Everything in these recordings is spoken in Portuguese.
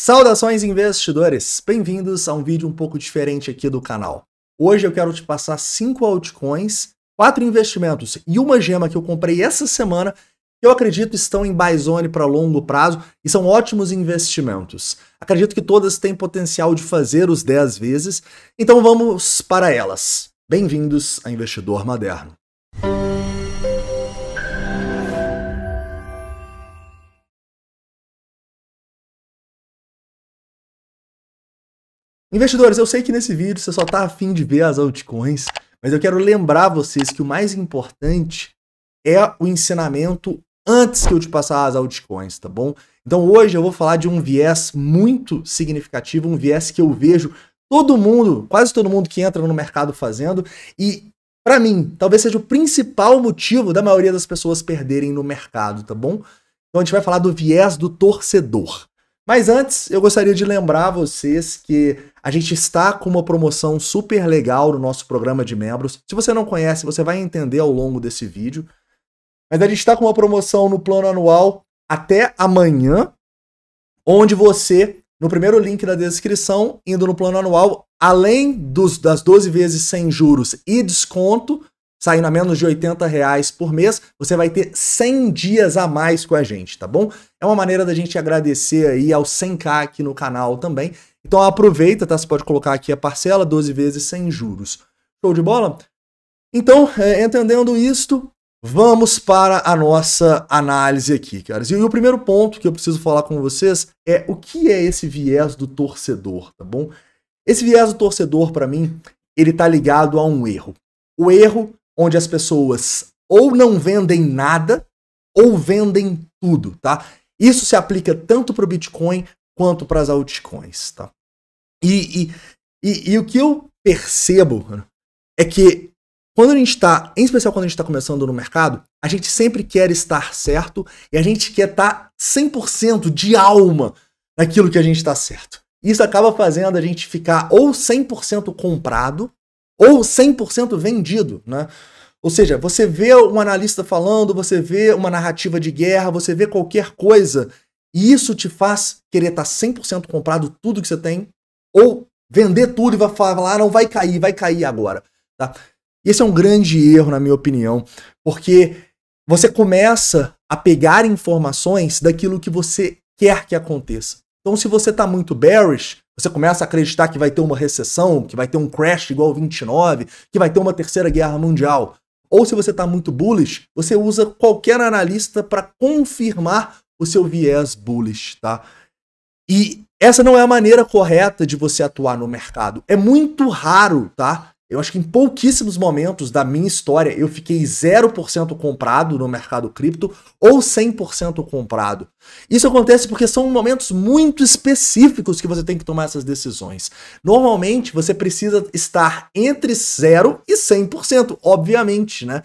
Saudações investidores! Bem-vindos a um vídeo um pouco diferente aqui do canal. Hoje eu quero te passar 5 altcoins, 4 investimentos e uma gema que eu comprei essa semana que eu acredito estão em buy zone para longo prazo e são ótimos investimentos. Acredito que todas têm potencial de fazer os 10 vezes, então vamos para elas. Bem-vindos a Investidor Moderno. Investidores, eu sei que nesse vídeo você só está afim de ver as altcoins, mas eu quero lembrar vocês que o mais importante é o ensinamento antes que eu te passar as altcoins, tá bom? Então hoje eu vou falar de um viés muito significativo, um viés que eu vejo todo mundo, quase todo mundo que entra no mercado fazendo e para mim, talvez seja o principal motivo da maioria das pessoas perderem no mercado, tá bom? Então a gente vai falar do viés do torcedor. Mas antes, eu gostaria de lembrar vocês que a gente está com uma promoção super legal no nosso programa de membros. Se você não conhece, você vai entender ao longo desse vídeo. Mas a gente está com uma promoção no plano anual até amanhã, onde você, no primeiro link da descrição, indo no plano anual, além dos, das 12 vezes sem juros e desconto, saindo a menos de 80 reais por mês, você vai ter 100 dias a mais com a gente, tá bom? É uma maneira da gente agradecer aí ao 100k aqui no canal também. Então aproveita, tá? Você pode colocar aqui a parcela 12 vezes sem juros. Show de bola? Então, é, entendendo isto, vamos para a nossa análise aqui, caras. E, e o primeiro ponto que eu preciso falar com vocês é o que é esse viés do torcedor, tá bom? Esse viés do torcedor, para mim, ele tá ligado a um erro. O erro onde as pessoas ou não vendem nada ou vendem tudo, tá? Isso se aplica tanto para o Bitcoin quanto para as altcoins, tá? E, e, e, e, o que eu percebo é que quando a gente está, em especial quando a gente está começando no mercado, a gente sempre quer estar certo e a gente quer estar tá 100% de alma naquilo que a gente está certo. Isso acaba fazendo a gente ficar ou 100% comprado ou 100% vendido, né? Ou seja, você vê um analista falando, você vê uma narrativa de guerra, você vê qualquer coisa, e isso te faz querer tá estar 100% comprado tudo que você tem, ou vender tudo e vai falar, ah, não, vai cair, vai cair agora, tá? Esse é um grande erro, na minha opinião, porque você começa a pegar informações daquilo que você quer que aconteça. Então, se você está muito bearish, você começa a acreditar que vai ter uma recessão, que vai ter um crash igual 29, que vai ter uma terceira guerra mundial. Ou se você está muito bullish, você usa qualquer analista para confirmar o seu viés bullish, tá? E essa não é a maneira correta de você atuar no mercado. É muito raro, tá? Eu acho que em pouquíssimos momentos da minha história eu fiquei 0% comprado no mercado cripto ou 100% comprado. Isso acontece porque são momentos muito específicos que você tem que tomar essas decisões. Normalmente você precisa estar entre 0 e 100%, obviamente, né?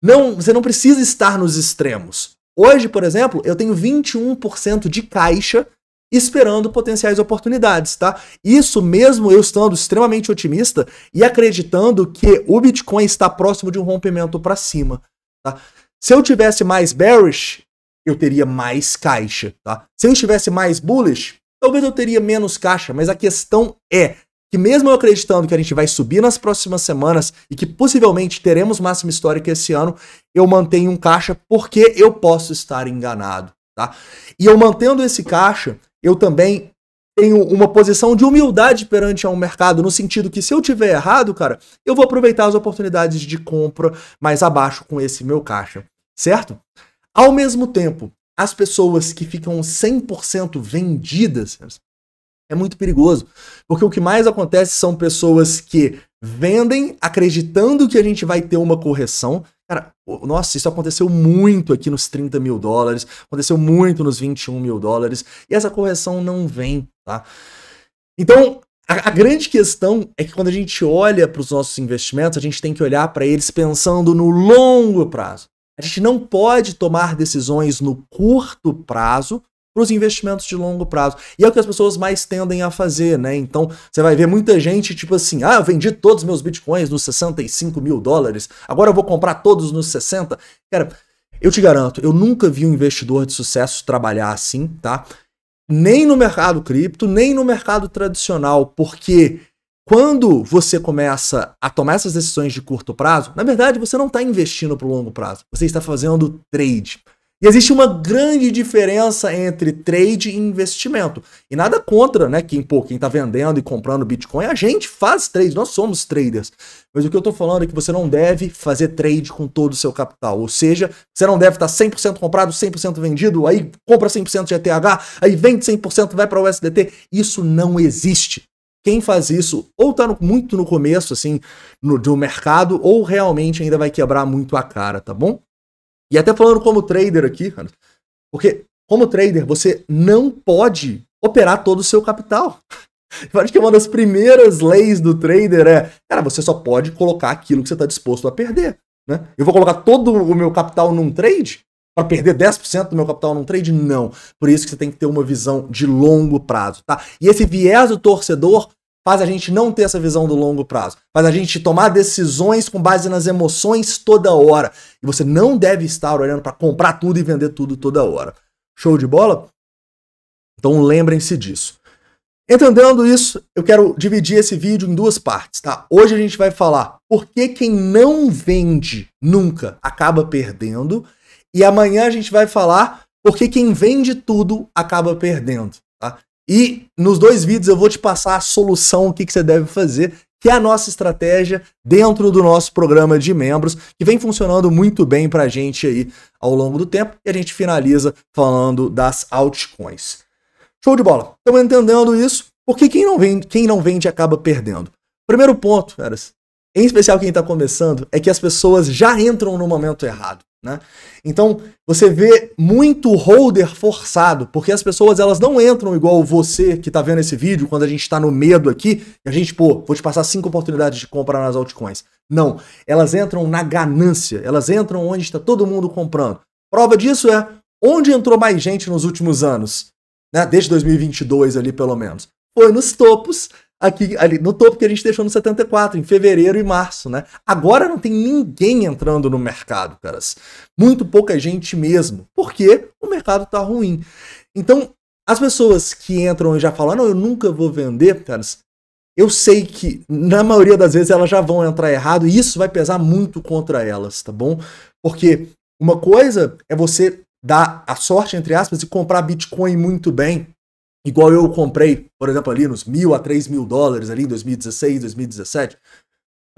Não, você não precisa estar nos extremos. Hoje, por exemplo, eu tenho 21% de caixa esperando potenciais oportunidades, tá? Isso mesmo eu estando extremamente otimista e acreditando que o Bitcoin está próximo de um rompimento para cima, tá? Se eu tivesse mais bearish, eu teria mais caixa, tá? Se eu estivesse mais bullish, talvez eu teria menos caixa, mas a questão é que mesmo eu acreditando que a gente vai subir nas próximas semanas e que possivelmente teremos máxima histórica esse ano, eu mantenho um caixa porque eu posso estar enganado, tá? E eu mantendo esse caixa, eu também tenho uma posição de humildade perante ao mercado, no sentido que se eu tiver errado, cara, eu vou aproveitar as oportunidades de compra mais abaixo com esse meu caixa, certo? Ao mesmo tempo, as pessoas que ficam 100% vendidas é muito perigoso, porque o que mais acontece são pessoas que vendem acreditando que a gente vai ter uma correção, Cara, nossa, isso aconteceu muito aqui nos 30 mil dólares, aconteceu muito nos 21 mil dólares, e essa correção não vem, tá? Então, a, a grande questão é que quando a gente olha para os nossos investimentos, a gente tem que olhar para eles pensando no longo prazo. A gente não pode tomar decisões no curto prazo para os investimentos de longo prazo. E é o que as pessoas mais tendem a fazer, né? Então, você vai ver muita gente, tipo assim, ah, eu vendi todos meus bitcoins nos 65 mil dólares, agora eu vou comprar todos nos 60. Cara, eu te garanto, eu nunca vi um investidor de sucesso trabalhar assim, tá? Nem no mercado cripto, nem no mercado tradicional, porque quando você começa a tomar essas decisões de curto prazo, na verdade você não está investindo para o longo prazo, você está fazendo trade. Existe uma grande diferença entre trade e investimento. E nada contra, né? Quem, pô, quem tá vendendo e comprando Bitcoin, a gente faz trade, nós somos traders. Mas o que eu tô falando é que você não deve fazer trade com todo o seu capital. Ou seja, você não deve tá estar 100% comprado, 100% vendido, aí compra 100% de ETH, aí vende 100%, vai para o USDT. Isso não existe quem faz isso ou tá no, muito no começo, assim, no, do mercado, ou realmente ainda vai quebrar muito a cara, tá bom? E até falando como trader aqui, cara, porque como trader você não pode operar todo o seu capital. Eu acho que uma das primeiras leis do trader é, cara, você só pode colocar aquilo que você está disposto a perder. Né? Eu vou colocar todo o meu capital num trade? para perder 10% do meu capital num trade? Não. Por isso que você tem que ter uma visão de longo prazo, tá? E esse viés do torcedor faz a gente não ter essa visão do longo prazo, faz a gente tomar decisões com base nas emoções toda hora. E você não deve estar olhando para comprar tudo e vender tudo toda hora. Show de bola? Então lembrem-se disso. Entendendo isso, eu quero dividir esse vídeo em duas partes, tá? Hoje a gente vai falar por que quem não vende nunca acaba perdendo, e amanhã a gente vai falar por que quem vende tudo acaba perdendo. E nos dois vídeos eu vou te passar a solução, o que, que você deve fazer, que é a nossa estratégia dentro do nosso programa de membros, que vem funcionando muito bem para a gente aí ao longo do tempo. E a gente finaliza falando das altcoins. Show de bola. Estamos entendendo isso, porque quem não vende, quem não vende acaba perdendo. Primeiro ponto, caras, em especial quem está começando, é que as pessoas já entram no momento errado. Né? Então, você vê muito holder forçado, porque as pessoas elas não entram igual você que está vendo esse vídeo, quando a gente está no medo aqui, e a gente, pô, vou te passar cinco oportunidades de comprar nas altcoins. Não, elas entram na ganância, elas entram onde está todo mundo comprando. Prova disso é onde entrou mais gente nos últimos anos, né? desde 2022 ali pelo menos. Foi nos topos aqui ali no topo que a gente deixou no 74, em fevereiro e março, né? Agora não tem ninguém entrando no mercado, caras. Muito pouca gente mesmo, porque o mercado tá ruim. Então, as pessoas que entram e já falam, não, eu nunca vou vender, caras, eu sei que na maioria das vezes elas já vão entrar errado e isso vai pesar muito contra elas, tá bom? Porque uma coisa é você dar a sorte, entre aspas, e comprar Bitcoin muito bem Igual eu comprei, por exemplo, ali nos mil a três mil dólares ali em 2016, 2017.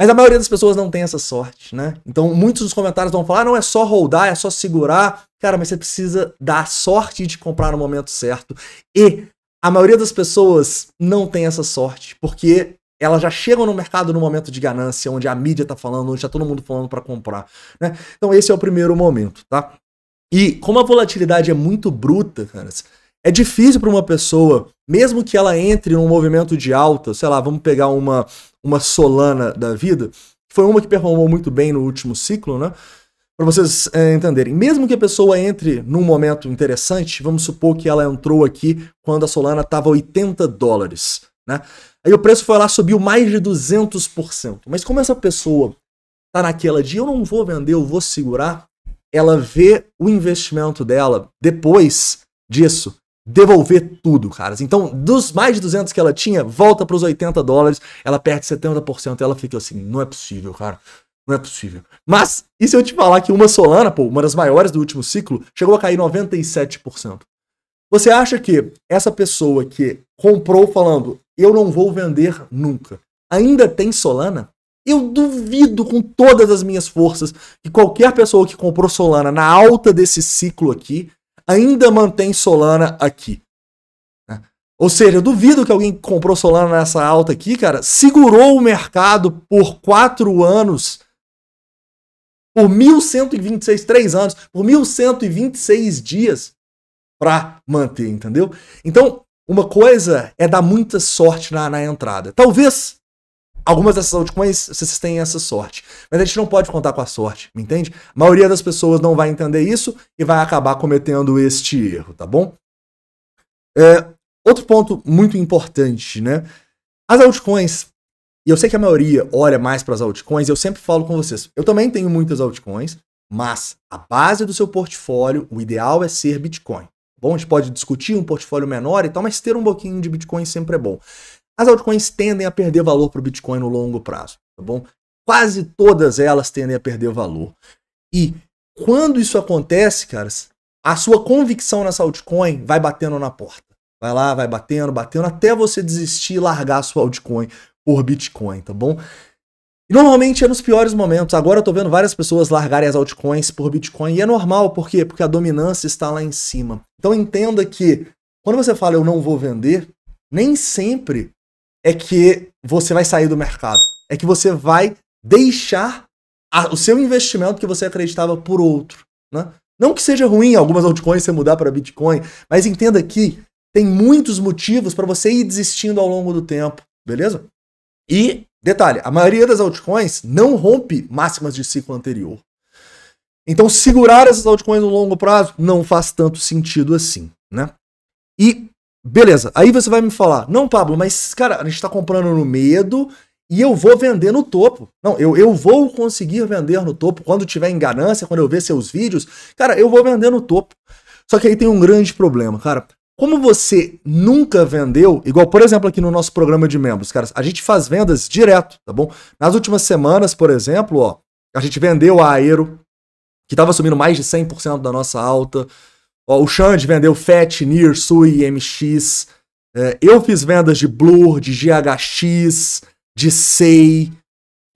Mas a maioria das pessoas não tem essa sorte, né? Então muitos dos comentários vão falar: ah, não é só rodar, é só segurar. Cara, mas você precisa dar sorte de comprar no momento certo. E a maioria das pessoas não tem essa sorte, porque elas já chegam no mercado no momento de ganância, onde a mídia tá falando, onde tá todo mundo falando para comprar, né? Então esse é o primeiro momento, tá? E como a volatilidade é muito bruta, cara, é difícil para uma pessoa, mesmo que ela entre num movimento de alta, sei lá, vamos pegar uma, uma Solana da vida, que foi uma que performou muito bem no último ciclo, né? Para vocês é, entenderem, mesmo que a pessoa entre num momento interessante, vamos supor que ela entrou aqui quando a Solana estava 80 dólares, né? Aí o preço foi lá, subiu mais de 200%. Mas como essa pessoa tá naquela de eu não vou vender, eu vou segurar, ela vê o investimento dela depois disso devolver tudo, caras. Então, dos mais de 200 que ela tinha, volta para os 80 dólares, ela perde 70%. Ela fica assim, não é possível, cara. Não é possível. Mas, e se eu te falar que uma Solana, pô, uma das maiores do último ciclo, chegou a cair 97%? Você acha que essa pessoa que comprou falando, eu não vou vender nunca, ainda tem Solana? Eu duvido com todas as minhas forças que qualquer pessoa que comprou Solana na alta desse ciclo aqui ainda mantém Solana aqui. Né? Ou seja, eu duvido que alguém comprou Solana nessa alta aqui, cara, segurou o mercado por quatro anos, por 1.126, três anos, por 1.126 dias para manter, entendeu? Então, uma coisa é dar muita sorte na, na entrada. Talvez Algumas dessas altcoins vocês têm essa sorte. Mas a gente não pode contar com a sorte, me entende? A maioria das pessoas não vai entender isso e vai acabar cometendo este erro, tá bom? É, outro ponto muito importante, né? As altcoins, e eu sei que a maioria olha mais para as altcoins, eu sempre falo com vocês. Eu também tenho muitas altcoins, mas a base do seu portfólio, o ideal é ser Bitcoin. Tá bom, a gente pode discutir um portfólio menor e tal, mas ter um pouquinho de Bitcoin sempre é bom. As altcoins tendem a perder valor para o Bitcoin no longo prazo, tá bom? Quase todas elas tendem a perder valor. E quando isso acontece, caras, a sua convicção nessa altcoin vai batendo na porta. Vai lá, vai batendo, batendo, até você desistir e largar a sua altcoin por Bitcoin, tá bom? normalmente é nos piores momentos. Agora eu tô vendo várias pessoas largarem as altcoins por Bitcoin. E é normal, por quê? Porque a dominância está lá em cima. Então entenda que quando você fala eu não vou vender, nem sempre é que você vai sair do mercado. É que você vai deixar a, o seu investimento que você acreditava por outro. Né? Não que seja ruim algumas altcoins você mudar para Bitcoin, mas entenda que tem muitos motivos para você ir desistindo ao longo do tempo, beleza? E, detalhe, a maioria das altcoins não rompe máximas de ciclo anterior. Então, segurar essas altcoins no longo prazo não faz tanto sentido assim, né? E Beleza, aí você vai me falar, não, Pablo, mas, cara, a gente está comprando no medo e eu vou vender no topo. Não, eu, eu vou conseguir vender no topo quando tiver em ganância, quando eu ver seus vídeos. Cara, eu vou vender no topo. Só que aí tem um grande problema, cara. Como você nunca vendeu, igual, por exemplo, aqui no nosso programa de membros, cara, a gente faz vendas direto, tá bom? Nas últimas semanas, por exemplo, ó, a gente vendeu a Aero, que estava subindo mais de 100% da nossa alta o Xande vendeu FET, NIR, SUI, MX. É, eu fiz vendas de Blur, de GHX, de SEI.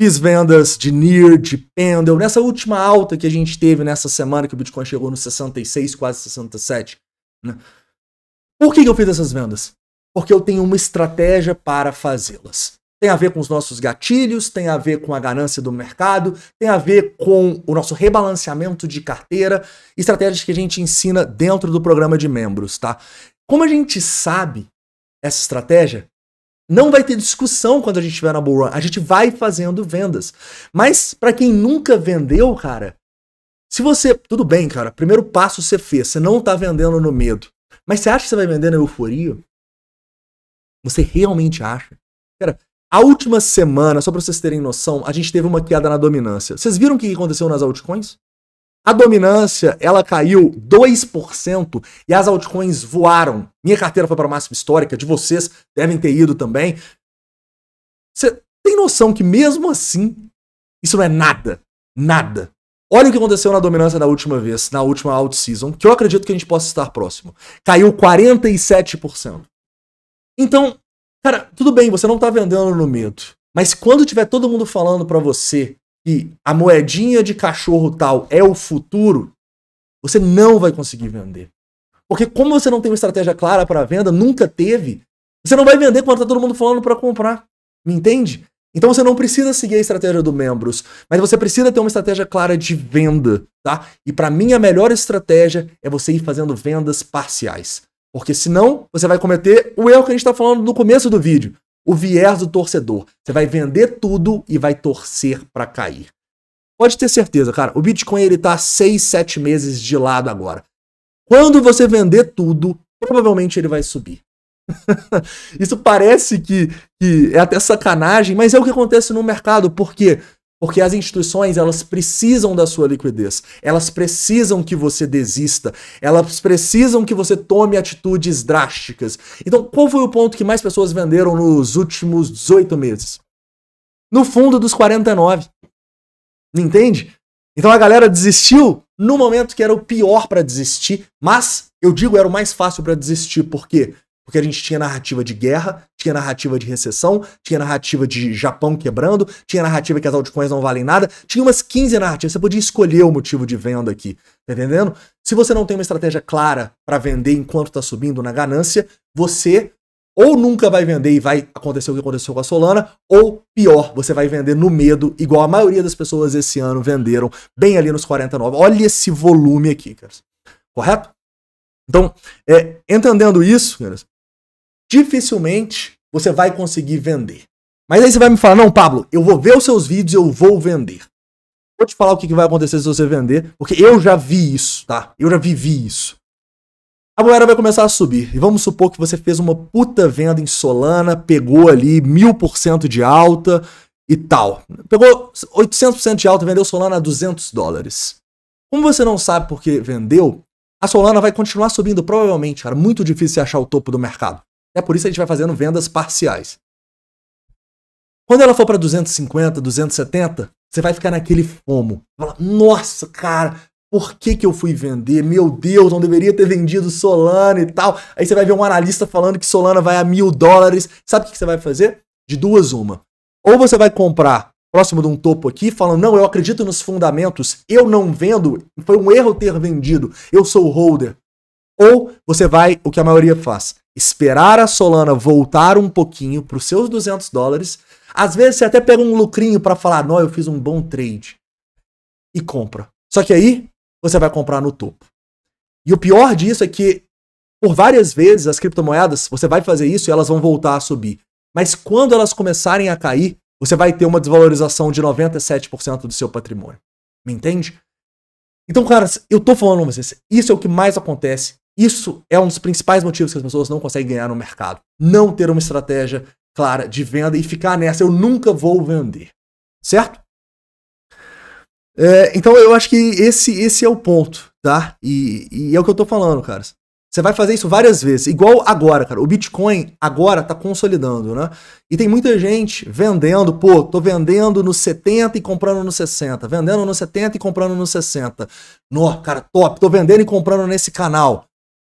Fiz vendas de NIR, de Pendle. Nessa última alta que a gente teve nessa semana, que o Bitcoin chegou no 66, quase 67. Né? Por que eu fiz essas vendas? Porque eu tenho uma estratégia para fazê-las tem a ver com os nossos gatilhos, tem a ver com a ganância do mercado, tem a ver com o nosso rebalanceamento de carteira, estratégias que a gente ensina dentro do programa de membros, tá? Como a gente sabe essa estratégia, não vai ter discussão quando a gente estiver na bull run, a gente vai fazendo vendas. Mas para quem nunca vendeu, cara, se você, tudo bem, cara, primeiro passo você fez, você não tá vendendo no medo. Mas você acha que você vai vender na euforia? Você realmente acha? Cara, a última semana, só para vocês terem noção, a gente teve uma queda na dominância. Vocês viram o que aconteceu nas altcoins? A dominância, ela caiu 2% e as altcoins voaram. Minha carteira foi para a máxima histórica, de vocês devem ter ido também. Você tem noção que mesmo assim, isso não é nada, nada. Olha o que aconteceu na dominância da última vez, na última alt season, que eu acredito que a gente possa estar próximo. Caiu 47%. Então, Cara, tudo bem, você não tá vendendo no medo. Mas quando tiver todo mundo falando para você que a moedinha de cachorro tal é o futuro, você não vai conseguir vender. Porque como você não tem uma estratégia clara para venda, nunca teve, você não vai vender quando tá todo mundo falando para comprar. Me entende? Então você não precisa seguir a estratégia do membros, mas você precisa ter uma estratégia clara de venda, tá? E para mim a melhor estratégia é você ir fazendo vendas parciais. Porque senão você vai cometer o erro que a gente está falando no começo do vídeo. O viés do torcedor. Você vai vender tudo e vai torcer para cair. Pode ter certeza, cara. O Bitcoin ele tá 6, 7 meses de lado agora. Quando você vender tudo, provavelmente ele vai subir. Isso parece que, que é até sacanagem, mas é o que acontece no mercado, porque porque as instituições, elas precisam da sua liquidez. Elas precisam que você desista. Elas precisam que você tome atitudes drásticas. Então, qual foi o ponto que mais pessoas venderam nos últimos 18 meses? No fundo dos 49. entende? Então a galera desistiu no momento que era o pior para desistir, mas eu digo era o mais fácil para desistir, porque porque a gente tinha narrativa de guerra, tinha narrativa de recessão, tinha narrativa de Japão quebrando, tinha narrativa que as altcoins não valem nada, tinha umas 15 narrativas. Você podia escolher o motivo de venda aqui, tá entendendo? Se você não tem uma estratégia clara para vender enquanto está subindo na ganância, você ou nunca vai vender e vai acontecer o que aconteceu com a Solana, ou pior, você vai vender no medo, igual a maioria das pessoas esse ano venderam, bem ali nos 49. Olha esse volume aqui, cara. Correto? Então, é, entendendo isso, caras, dificilmente você vai conseguir vender. Mas aí você vai me falar: não, Pablo, eu vou ver os seus vídeos, eu vou vender. Vou te falar o que vai acontecer se você vender, porque eu já vi isso, tá? Eu já vivi isso. A moeda vai começar a subir. E vamos supor que você fez uma puta venda em Solana, pegou ali mil por cento de alta e tal. Pegou 800% de alta, vendeu Solana a 200 dólares. Como você não sabe porque vendeu, a Solana vai continuar subindo, provavelmente, cara. Muito difícil achar o topo do mercado. É por isso que a gente vai fazendo vendas parciais. Quando ela for para 250, 270, você vai ficar naquele fomo. Fala, nossa, cara, por que, que eu fui vender? Meu Deus, não deveria ter vendido Solana e tal. Aí você vai ver um analista falando que Solana vai a mil dólares. Sabe o que você vai fazer? De duas, uma. Ou você vai comprar próximo de um topo aqui, falando: não, eu acredito nos fundamentos, eu não vendo, foi um erro ter vendido, eu sou holder. Ou você vai, o que a maioria faz, esperar a Solana voltar um pouquinho para os seus 200 dólares. Às vezes você até pega um lucrinho para falar, não, eu fiz um bom trade. E compra. Só que aí você vai comprar no topo. E o pior disso é que, por várias vezes, as criptomoedas, você vai fazer isso e elas vão voltar a subir. Mas quando elas começarem a cair, você vai ter uma desvalorização de 97% do seu patrimônio. Me entende? Então, cara, eu tô falando pra vocês, isso é o que mais acontece isso é um dos principais motivos que as pessoas não conseguem ganhar no mercado. Não ter uma estratégia clara de venda e ficar nessa, eu nunca vou vender. Certo? É, então eu acho que esse, esse é o ponto, tá? E, e é o que eu tô falando, cara. Você vai fazer isso várias vezes. Igual agora, cara. O Bitcoin agora tá consolidando, né? E tem muita gente vendendo, pô, tô vendendo no 70 e comprando no 60. Vendendo no 70 e comprando no 60. Nó, cara, top. Tô vendendo e comprando nesse canal.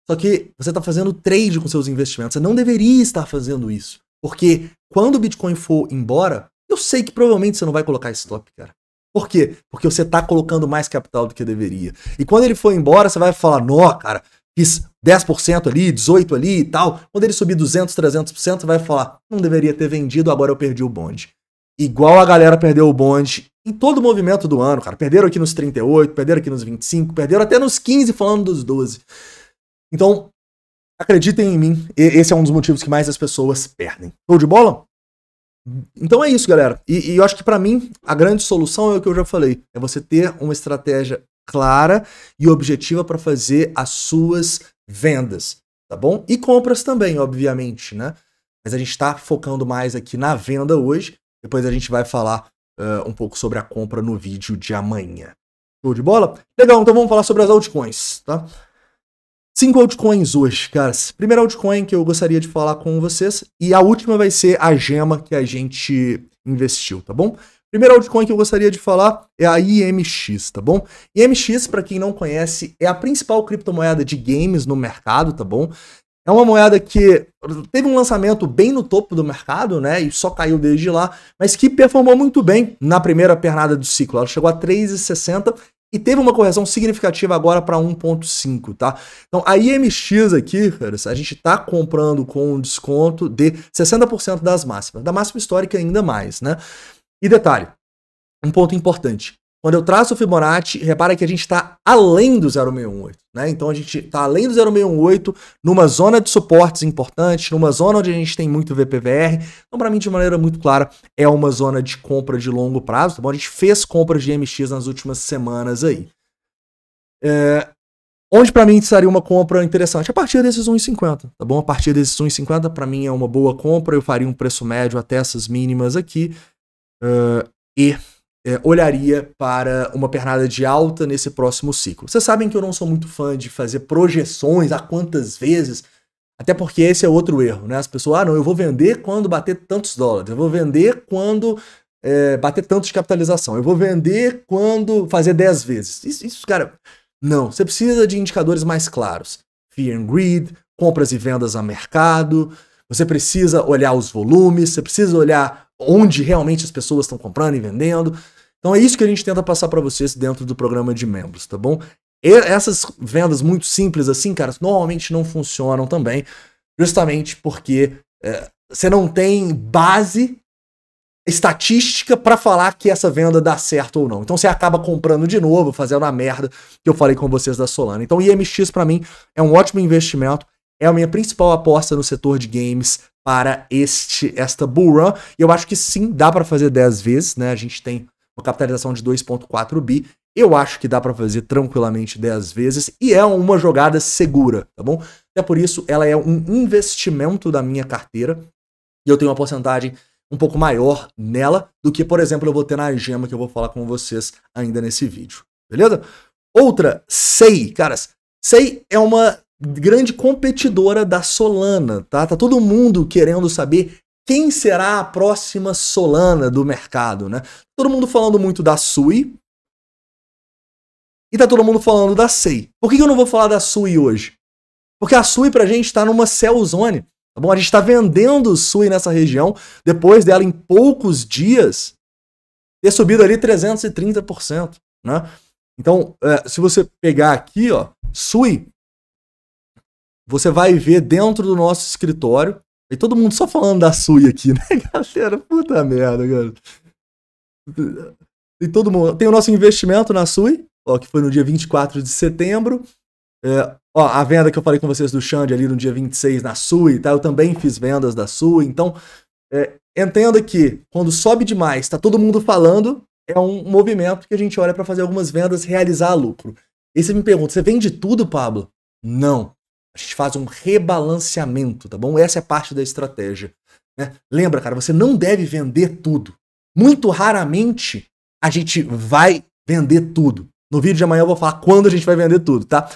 Só que você está fazendo trade com seus investimentos. Você não deveria estar fazendo isso. Porque quando o Bitcoin for embora, eu sei que provavelmente você não vai colocar stop, cara. Por quê? Porque você está colocando mais capital do que deveria. E quando ele for embora, você vai falar: nó, cara, fiz 10% ali, 18% ali e tal. Quando ele subir 200%, 300%, você vai falar: não deveria ter vendido, agora eu perdi o bonde. Igual a galera perdeu o bonde em todo o movimento do ano, cara. Perderam aqui nos 38, perderam aqui nos 25, perderam até nos 15, falando dos 12. Então, acreditem em mim, esse é um dos motivos que mais as pessoas perdem. Show de bola? Então é isso, galera. E, e eu acho que para mim a grande solução é o que eu já falei: é você ter uma estratégia clara e objetiva para fazer as suas vendas, tá bom? E compras também, obviamente, né? Mas a gente está focando mais aqui na venda hoje. Depois a gente vai falar uh, um pouco sobre a compra no vídeo de amanhã. Show de bola? Legal, então vamos falar sobre as altcoins, tá? Cinco altcoins hoje, caras. Primeira altcoin que eu gostaria de falar com vocês e a última vai ser a gema que a gente investiu, tá bom? Primeira altcoin que eu gostaria de falar é a IMX, tá bom? IMX, para quem não conhece, é a principal criptomoeda de games no mercado, tá bom? É uma moeda que teve um lançamento bem no topo do mercado, né? E só caiu desde lá, mas que performou muito bem na primeira pernada do ciclo. Ela chegou a 3,60 e teve uma correção significativa agora para 1.5, tá? Então a IMX aqui, cara, a gente está comprando com um desconto de 60% das máximas, da máxima histórica ainda mais, né? E detalhe, um ponto importante. Quando eu traço o Fibonacci, repara que a gente está além do 0,618, né? Então a gente está além do 0,618, numa zona de suportes importantes, numa zona onde a gente tem muito VPVR. Então, para mim, de maneira muito clara, é uma zona de compra de longo prazo, tá bom? A gente fez compras de MX nas últimas semanas aí. É, Onde para mim estaria uma compra interessante? A partir desses 1,50, tá bom? A partir desses 1,50 para mim é uma boa compra, eu faria um preço médio até essas mínimas aqui. Uh, e é, olharia para uma pernada de alta nesse próximo ciclo. Vocês sabem que eu não sou muito fã de fazer projeções a quantas vezes, até porque esse é outro erro, né? As pessoas, ah, não, eu vou vender quando bater tantos dólares, eu vou vender quando é, bater tanto de capitalização, eu vou vender quando fazer 10 vezes. Isso, isso, cara, não. Você precisa de indicadores mais claros. Fear and greed, compras e vendas a mercado, você precisa olhar os volumes, você precisa olhar onde realmente as pessoas estão comprando e vendendo. Então é isso que a gente tenta passar para vocês dentro do programa de membros, tá bom? E essas vendas muito simples assim, cara, normalmente não funcionam também, justamente porque é, você não tem base estatística para falar que essa venda dá certo ou não. Então você acaba comprando de novo, fazendo a merda que eu falei com vocês da Solana. Então IMX para mim é um ótimo investimento, é a minha principal aposta no setor de games para este esta bull run. E eu acho que sim, dá para fazer 10 vezes, né? A gente tem uma capitalização de 2,4 bi. Eu acho que dá para fazer tranquilamente 10 vezes e é uma jogada segura, tá bom? Até por isso, ela é um investimento da minha carteira e eu tenho uma porcentagem um pouco maior nela do que, por exemplo, eu vou ter na Gema, que eu vou falar com vocês ainda nesse vídeo, beleza? Outra, SEI, caras. SEI é uma grande competidora da Solana, tá? Tá todo mundo querendo saber quem será a próxima Solana do mercado, né? Todo mundo falando muito da Sui e tá todo mundo falando da SEI. Por que eu não vou falar da Sui hoje? Porque a Sui pra gente tá numa sell zone, tá bom? A gente tá vendendo Sui nessa região, depois dela em poucos dias ter subido ali 330%, né? Então, é, se você pegar aqui, ó, Sui, você vai ver dentro do nosso escritório e todo mundo só falando da Sui aqui, né, galera? Puta merda, cara. E todo mundo. Tem o nosso investimento na Sui, ó, que foi no dia 24 de setembro. É, ó, a venda que eu falei com vocês do Xande ali no dia 26 na Sui, tá? Eu também fiz vendas da Sui. Então, é, entenda que quando sobe demais, tá todo mundo falando, é um movimento que a gente olha para fazer algumas vendas realizar lucro. E você me pergunta, você vende tudo, Pablo? Não. A gente faz um rebalanceamento, tá bom? Essa é parte da estratégia. Né? Lembra, cara, você não deve vender tudo. Muito raramente a gente vai vender tudo. No vídeo de amanhã eu vou falar quando a gente vai vender tudo, tá?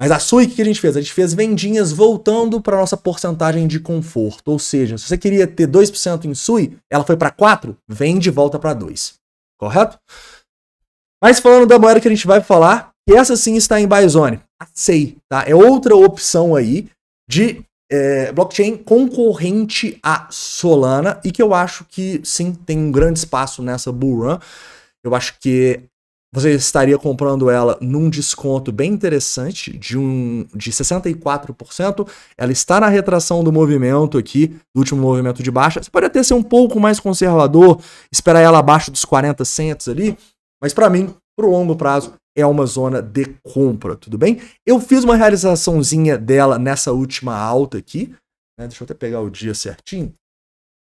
Mas a Sui o que a gente fez? A gente fez vendinhas voltando para nossa porcentagem de conforto. Ou seja, se você queria ter 2% em SUI, ela foi para 4%, vende e volta para 2%. Correto? Mas falando da moeda que a gente vai falar, essa sim está em buy zone a SEI, tá? É outra opção aí de é, blockchain concorrente à Solana e que eu acho que sim tem um grande espaço nessa bull run. Eu acho que você estaria comprando ela num desconto bem interessante de um de 64%. Ela está na retração do movimento aqui, do último movimento de baixa. Você pode até ser um pouco mais conservador, esperar ela abaixo dos 40 centos ali, mas para mim, pro longo prazo, é uma zona de compra, tudo bem? Eu fiz uma realizaçãozinha dela nessa última alta aqui, né? deixa eu até pegar o dia certinho.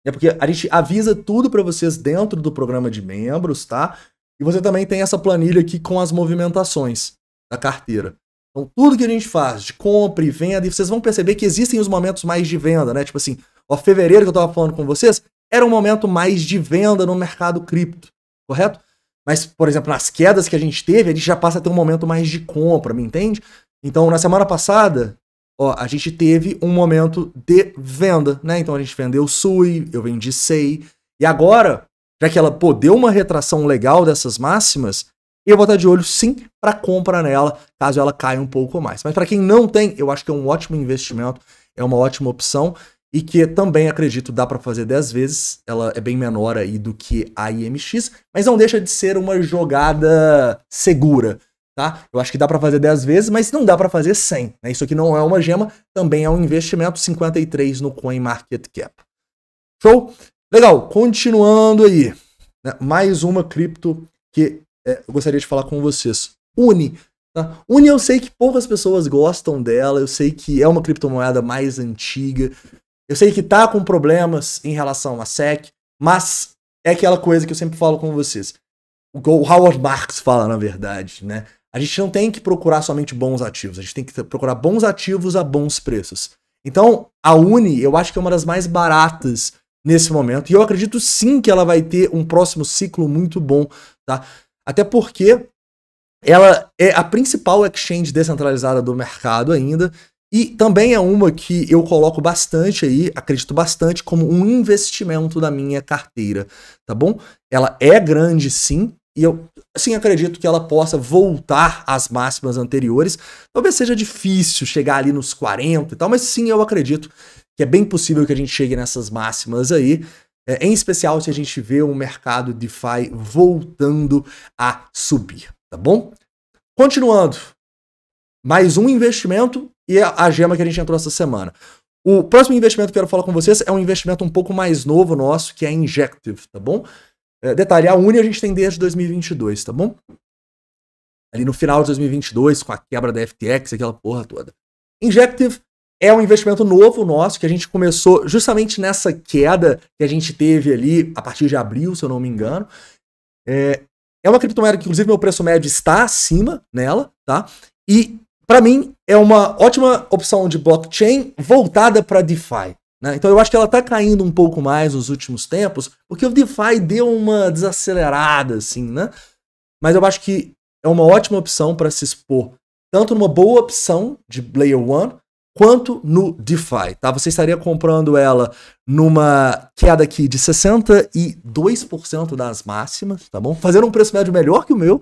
É porque a gente avisa tudo para vocês dentro do programa de membros, tá? E você também tem essa planilha aqui com as movimentações da carteira. Então, tudo que a gente faz de compra e venda, e vocês vão perceber que existem os momentos mais de venda, né? Tipo assim, ó, fevereiro que eu estava falando com vocês, era um momento mais de venda no mercado cripto, correto? Mas, por exemplo, nas quedas que a gente teve, a gente já passa a ter um momento mais de compra, me entende? Então, na semana passada, ó, a gente teve um momento de venda, né? Então a gente vendeu Sui, eu vendi Sei. E agora, já que ela pô, deu uma retração legal dessas máximas, eu vou estar de olho sim para compra nela, caso ela caia um pouco mais. Mas para quem não tem, eu acho que é um ótimo investimento, é uma ótima opção e que também acredito dá para fazer 10 vezes. Ela é bem menor aí do que a IMX, mas não deixa de ser uma jogada segura, tá? Eu acho que dá para fazer 10 vezes, mas não dá para fazer 100, né? Isso aqui não é uma gema, também é um investimento 53 no Coin Market Cap Show? Legal, continuando aí. Né? Mais uma cripto que é, eu gostaria de falar com vocês. Uni. Tá? Uni eu sei que poucas pessoas gostam dela, eu sei que é uma criptomoeda mais antiga, eu sei que tá com problemas em relação à SEC, mas é aquela coisa que eu sempre falo com vocês. O Howard Marks fala, na verdade, né? A gente não tem que procurar somente bons ativos, a gente tem que procurar bons ativos a bons preços. Então, a Uni, eu acho que é uma das mais baratas nesse momento, e eu acredito sim que ela vai ter um próximo ciclo muito bom, tá? Até porque ela é a principal exchange descentralizada do mercado ainda, e também é uma que eu coloco bastante aí, acredito bastante, como um investimento da minha carteira, tá bom? Ela é grande sim, e eu sim acredito que ela possa voltar às máximas anteriores. Talvez seja difícil chegar ali nos 40 e tal, mas sim eu acredito que é bem possível que a gente chegue nessas máximas aí. É, em especial se a gente vê um mercado DeFi voltando a subir, tá bom? Continuando, mais um investimento e a gema que a gente entrou essa semana. O próximo investimento que eu quero falar com vocês é um investimento um pouco mais novo nosso, que é a Injective, tá bom? É, detalhe, a Uni a gente tem desde 2022, tá bom? Ali no final de 2022, com a quebra da FTX, aquela porra toda. Injective é um investimento novo nosso, que a gente começou justamente nessa queda que a gente teve ali a partir de abril, se eu não me engano. É, é uma criptomoeda que, inclusive, meu preço médio está acima nela, tá? E para mim, é uma ótima opção de blockchain voltada para DeFi. Né? Então eu acho que ela está caindo um pouco mais nos últimos tempos, porque o DeFi deu uma desacelerada, assim, né? Mas eu acho que é uma ótima opção para se expor, tanto numa boa opção de Layer 1, quanto no DeFi, tá? Você estaria comprando ela numa queda aqui de 62% das máximas, tá bom? Fazendo um preço médio melhor que o meu.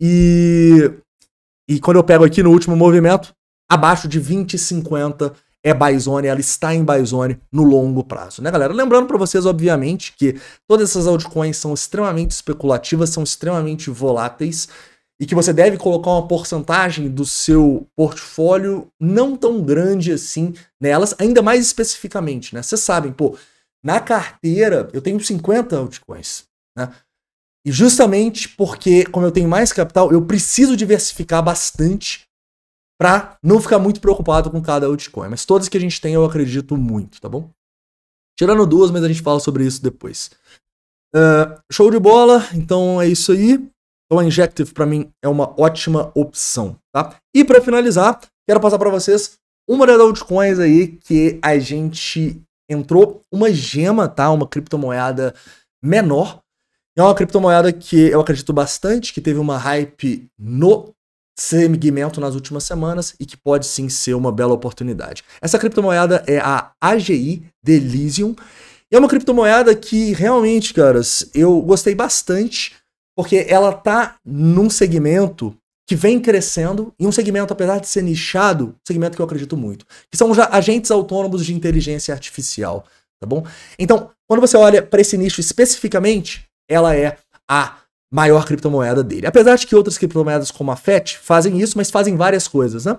E e quando eu pego aqui no último movimento, abaixo de 20,50 e é buy zone, ela está em buy zone no longo prazo, né, galera? Lembrando para vocês, obviamente, que todas essas altcoins são extremamente especulativas, são extremamente voláteis e que você deve colocar uma porcentagem do seu portfólio não tão grande assim nelas, ainda mais especificamente, né? Vocês sabem, pô, na carteira eu tenho 50 altcoins, né? E justamente porque, como eu tenho mais capital, eu preciso diversificar bastante para não ficar muito preocupado com cada altcoin. Mas todas que a gente tem, eu acredito muito, tá bom? Tirando duas, mas a gente fala sobre isso depois. Uh, show de bola, então é isso aí. Então a Injective para mim é uma ótima opção, tá? E para finalizar, quero passar para vocês uma das altcoins aí que a gente entrou uma gema, tá? Uma criptomoeda menor, é uma criptomoeda que eu acredito bastante, que teve uma hype no segmento nas últimas semanas e que pode sim ser uma bela oportunidade. Essa criptomoeda é a AGI Delysium. É uma criptomoeda que realmente, caras, eu gostei bastante, porque ela tá num segmento que vem crescendo, e um segmento, apesar de ser nichado, segmento que eu acredito muito, que são agentes autônomos de inteligência artificial, tá bom? Então, quando você olha para esse nicho especificamente, ela é a maior criptomoeda dele. Apesar de que outras criptomoedas como a FET fazem isso, mas fazem várias coisas, né?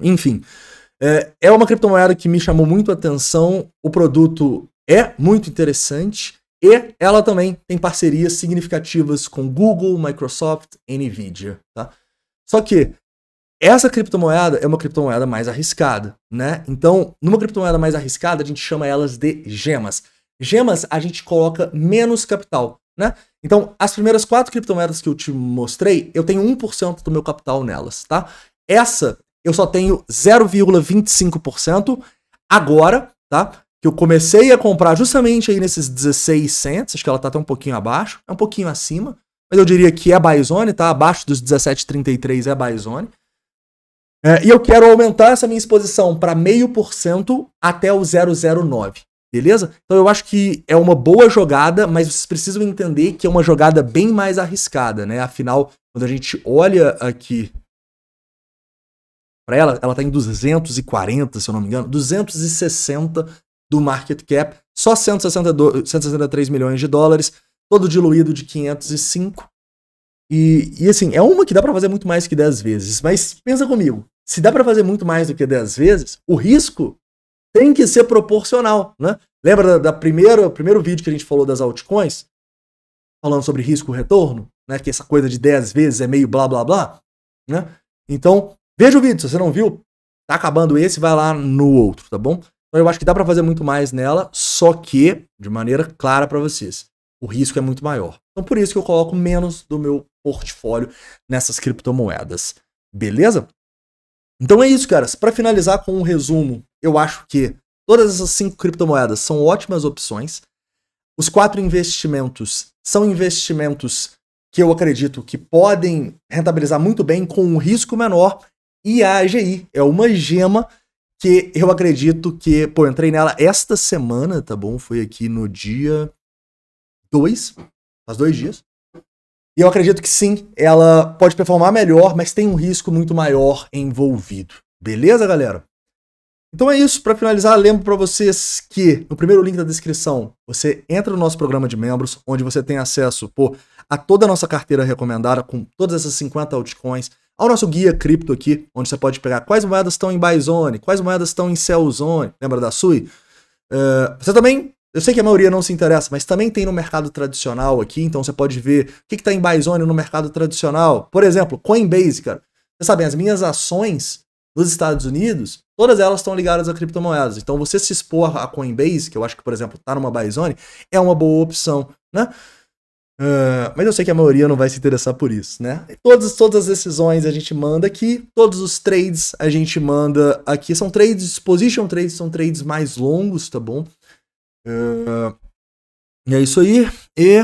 Enfim, é, é uma criptomoeda que me chamou muito a atenção, o produto é muito interessante e ela também tem parcerias significativas com Google, Microsoft e Nvidia, tá? Só que essa criptomoeda é uma criptomoeda mais arriscada, né? Então, numa criptomoeda mais arriscada, a gente chama elas de gemas gemas, a gente coloca menos capital, né? Então, as primeiras quatro criptomoedas que eu te mostrei, eu tenho 1% do meu capital nelas, tá? Essa eu só tenho 0,25% agora, tá? Que eu comecei a comprar justamente aí nesses 16 cents, acho que ela tá até um pouquinho abaixo, é um pouquinho acima, mas eu diria que é zone, tá? Abaixo dos 17,33 é Byzone. É, e eu quero aumentar essa minha exposição para meio por cento até o 009. Beleza? Então eu acho que é uma boa jogada, mas vocês precisam entender que é uma jogada bem mais arriscada, né? Afinal, quando a gente olha aqui para ela, ela tá em 240, se eu não me engano, 260 do market cap, só 162, 163 milhões de dólares, todo diluído de 505. E, e assim, é uma que dá para fazer muito mais que 10 vezes, mas pensa comigo, se dá para fazer muito mais do que 10 vezes, o risco tem que ser proporcional, né? Lembra da, da primeira, primeiro vídeo que a gente falou das altcoins? Falando sobre risco-retorno, né? Que essa coisa de 10 vezes é meio blá blá blá, né? Então, veja o vídeo, se você não viu, tá acabando esse, vai lá no outro, tá bom? Então eu acho que dá para fazer muito mais nela, só que de maneira clara para vocês. O risco é muito maior. Então por isso que eu coloco menos do meu portfólio nessas criptomoedas. Beleza? Então é isso, caras. Para finalizar com um resumo, eu acho que todas essas cinco criptomoedas são ótimas opções. Os quatro investimentos são investimentos que eu acredito que podem rentabilizar muito bem com um risco menor. E a AGI é uma gema que eu acredito que, pô, entrei nela esta semana, tá bom? Foi aqui no dia 2, faz dois dias. E eu acredito que sim, ela pode performar melhor, mas tem um risco muito maior envolvido. Beleza, galera? Então é isso. Para finalizar, lembro para vocês que no primeiro link da descrição você entra no nosso programa de membros, onde você tem acesso pô, a toda a nossa carteira recomendada, com todas essas 50 altcoins, ao nosso guia cripto aqui, onde você pode pegar quais moedas estão em buy zone, quais moedas estão em sell zone, lembra da Sui? Uh, você também eu sei que a maioria não se interessa, mas também tem no mercado tradicional aqui, então você pode ver o que está em buy no mercado tradicional. Por exemplo, Coinbase, cara. Vocês sabem, as minhas ações nos Estados Unidos, todas elas estão ligadas a criptomoedas. Então você se expor a Coinbase, que eu acho que, por exemplo, está numa buy é uma boa opção, né? Uh, mas eu sei que a maioria não vai se interessar por isso, né? Todas, todas as decisões a gente manda aqui, todos os trades a gente manda aqui. São trades, position trades, são trades mais longos, tá bom? É, é isso aí. E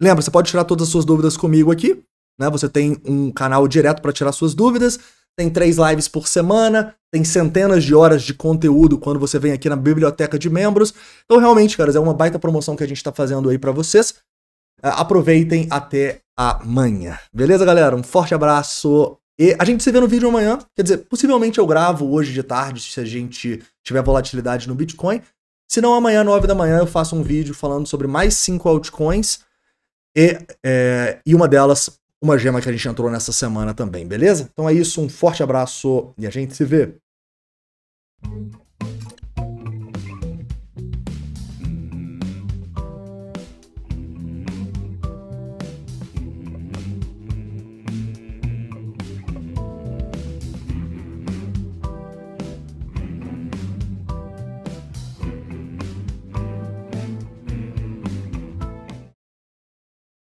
lembra, você pode tirar todas as suas dúvidas comigo aqui. Né? Você tem um canal direto para tirar suas dúvidas. Tem três lives por semana, tem centenas de horas de conteúdo quando você vem aqui na biblioteca de membros. Então, realmente, caras, é uma baita promoção que a gente está fazendo aí para vocês. É, aproveitem até amanhã. Beleza, galera? Um forte abraço e a gente se vê no vídeo amanhã. Quer dizer, possivelmente eu gravo hoje de tarde se a gente tiver volatilidade no Bitcoin. Se não, amanhã, 9 da manhã, eu faço um vídeo falando sobre mais cinco altcoins e, é, e uma delas, uma gema que a gente entrou nessa semana também, beleza? Então é isso, um forte abraço e a gente se vê.